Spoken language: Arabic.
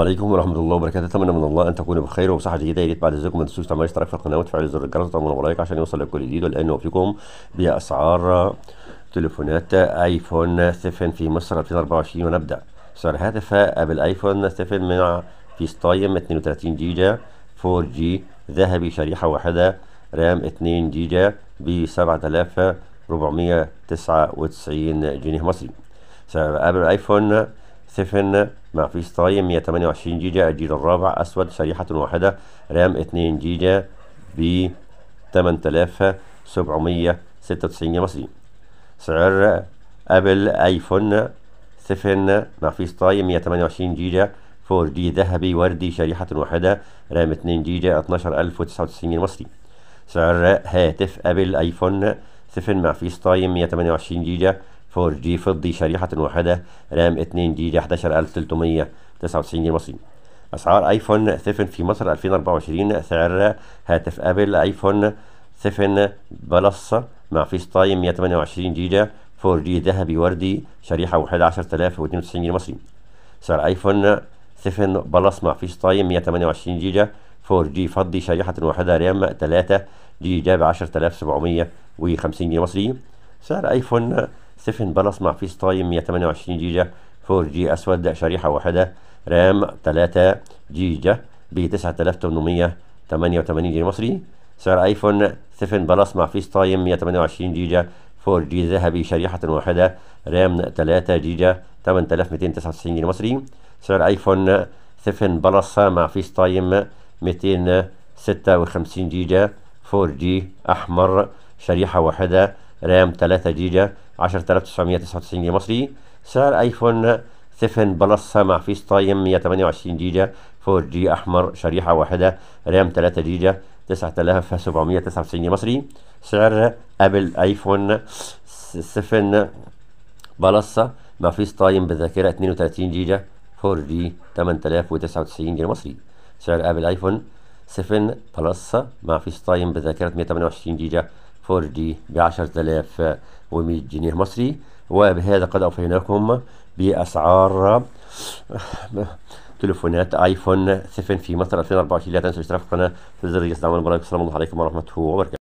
عليكم ورحمة الله وبركاته أتمنى من الله أن تكونوا بخير وبصحة جيدة يا ريت بعد إذنكم ما تنسوش تعملوا اشتراك في القناة وتفعلوا زر الجرس وتعملوا على لايك عشان يوصل لكل جديد والآن نوفيكم بأسعار تليفونات آيفون 7 في مصر 2024 ونبدأ سعر هاتف أبل آيفون 7 من فيس تايم 32 جيجا 4 جي ذهبي شريحة واحدة رام 2 جيجا ب 7499 جنيه مصري سعر أبل آيفون 7 مع فيس تايم 128 جيجا الجيل الرابع أسود شريحة واحدة رام 2 جيجا ب 8796 جنيه مصري سعر أبل أيفون 7 مع فيس تايم 128 جيجا 4 جي ذهبي وردي شريحة واحدة رام 2 جيجا 12099 جنيه مصري سعر هاتف أبل أيفون 7 مع فيس تايم 128 جيجا 4 جي فضي شريحة واحدة رام 2 جي 11399 جنيه مصري أسعار أيفون 7 في مصر 2024 سعر هاتف أبل أيفون 7 بلس مع فيس تايم 128 جيجا 4 جي ذهبي وردي شريحة واحدة 10092 جنيه مصري سعر أيفون 7 بلس مع فيس تايم 128 جيجا 4 جي فضي شريحة واحدة رام 3 جيجا ب 10750 جنيه مصري سعر أيفون سفن بلس مع فيس تايم 128 جيجا 4 جي اسود شريحه واحده رام 3 جيجا ب 9888 جنيه مصري سعر ايفون 7 بلس مع فيس تايم 128 جيجا 4 جي ذهبي شريحة واحدة رام 3 جيجا 8299 جنيه مصري سعر ايفون 7 بلس مع فيس تايم 256 جيجا 4 جي احمر شريحة واحدة رام 3 جيجا 10999 جنيه مصري سعر ايفون 7 بلس مع فيس تايم 128 جيجا 4 جي احمر شريحه واحده رام 3 جيجا 9799 جنيه مصري سعر ابل ايفون 7 بلس مع فيس تايم بذاكره 32 جيجا 4 جي 8099 جنيه مصري سعر ابل ايفون 7 بلس مع فيس تايم بذاكره 128 جيجا 4 جي ب 10100 جنيه مصري وبهذا قد أوفيناكم بأسعار تليفونات ايفون 7 في مصر 2024 لا تنسوا الاشتراك في القناه في زر الجرس دعم السلام عليكم ورحمه الله وبركاته